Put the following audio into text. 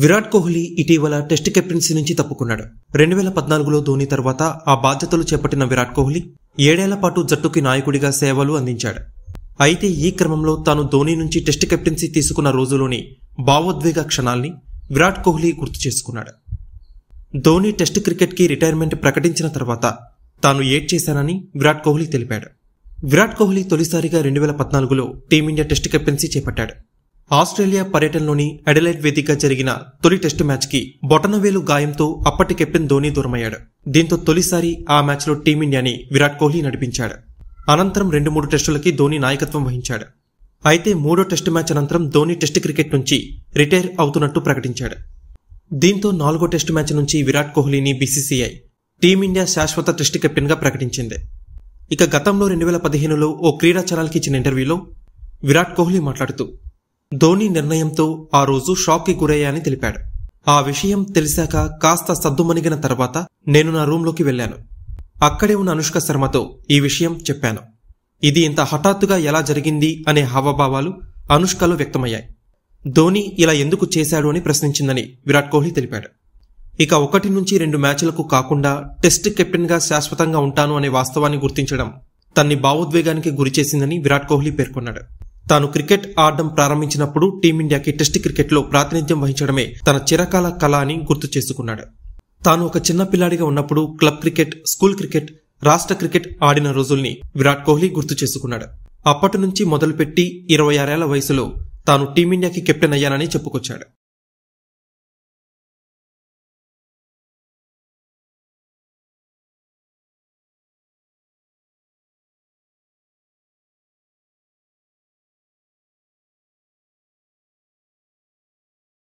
విరాట్ కోహ్లీ ఇటీవల test captaincy నుంచి తప్పుకున్నాడు రెండు వేల పద్నాలుగులో ధోని తర్వాత ఆ బాధ్యతలు చేపట్టిన విరాట్ కోహ్లీ ఏడేళ్ల పాటు జట్టుకి నాయకుడిగా సేవలు అందించాడు అయితే ఈ క్రమంలో తాను ధోని నుంచి టెస్ట్ కెప్టెన్సీ తీసుకున్న రోజులోని భావోద్వేగ క్షణాల్ని విరాట్ కోహ్లీ గుర్తు చేసుకున్నాడు ధోని టెస్ట్ క్రికెట్కి రిటైర్మెంట్ ప్రకటించిన తర్వాత తాను ఏడ్ చేశానని విరాట్ కోహ్లీ తెలిపాడు విరాట్ కోహ్లీ తొలిసారిగా రెండు వేల పద్నాలుగులో టీమిండియా టెస్ట్ కెప్టెన్సీ చేపట్టాడు ఆస్ట్రేలియా పర్యటనలోని అడెలైట్ వేదిక జరిగిన తొలి టెస్టు మ్యాచ్కి బొటనవేలు గాయంతో అప్పటి కెప్టెన్ ధోని దూరమయ్యాడు దీంతో తొలిసారి ఆ మ్యాచ్లో టీమిండియాని విరాట్ కోహ్లీ నడిపించాడు అనంతరం రెండు మూడు టెస్టులకి ధోని నాయకత్వం వహించాడు అయితే మూడో టెస్టు మ్యాచ్ అనంతరం ధోని టెస్టు క్రికెట్ నుంచి రిటైర్ అవుతున్నట్టు ప్రకటించాడు దీంతో నాలుగో టెస్టు మ్యాచ్ నుంచి విరాట్ కోహ్లీని బీసీసీఐ టీమిండియా శాశ్వత టెస్టు గా ప్రకటించింది ఇక గతంలో రెండు వేల పదిహేనులో ఓ క్రీడా ఛానల్కి ఇచ్చిన ఇంటర్వ్యూలో విరాట్ కోహ్లీ మాట్లాడుతూ ధోని నిర్ణయంతో ఆ రోజు షాక్కి గురయ్యాని తెలిపాడు ఆ విషయం తెలిసాక కాస్త సద్దుమణిగిన తర్వాత నేను నా రూంలోకి వెళ్ళాను అక్కడే ఉన్న అనుష్క శర్మతో ఈ విషయం చెప్పాను ఇది ఇంత హఠాత్తుగా ఎలా జరిగింది అనే హావభావాలు అనుష్కలో వ్యక్తమయ్యాయి ధోని ఇలా ఎందుకు చేశాడు అని ప్రశ్నించిందని విరాట్ కోహ్లీ తెలిపాడు ఇక ఒకటి నుంచి రెండు మ్యాచ్లకు కాకుండా టెస్ట్ కెప్టెన్గా శాశ్వతంగా ఉంటాను అనే వాస్తవాన్ని గుర్తించడం తన్ని భావోద్వేగానికి గురిచేసిందని విరాట్ కోహ్లీ పేర్కొన్నాడు తాను క్రికెట్ ఆడడం ప్రారంభించినప్పుడు టీమిండియాకి టెస్ట్ క్రికెట్లో ప్రాతినిధ్యం వహించడమే తన చిరకాల కళ అని గుర్తు చేసుకున్నాడు తాను ఒక చిన్న పిల్లాడిగా ఉన్నప్పుడు క్లబ్ క్రికెట్ స్కూల్ క్రికెట్ రాష్ట్ర క్రికెట్ ఆడిన రోజుల్ని విరాట్ కోహ్లీ గుర్తు చేసుకున్నాడు అప్పటి నుంచి మొదలుపెట్టి ఇరవై ఆరేళ్ల వయసులో తాను టీమిండియాకి కెప్టెన్ అయ్యానని చెప్పుకొచ్చాడు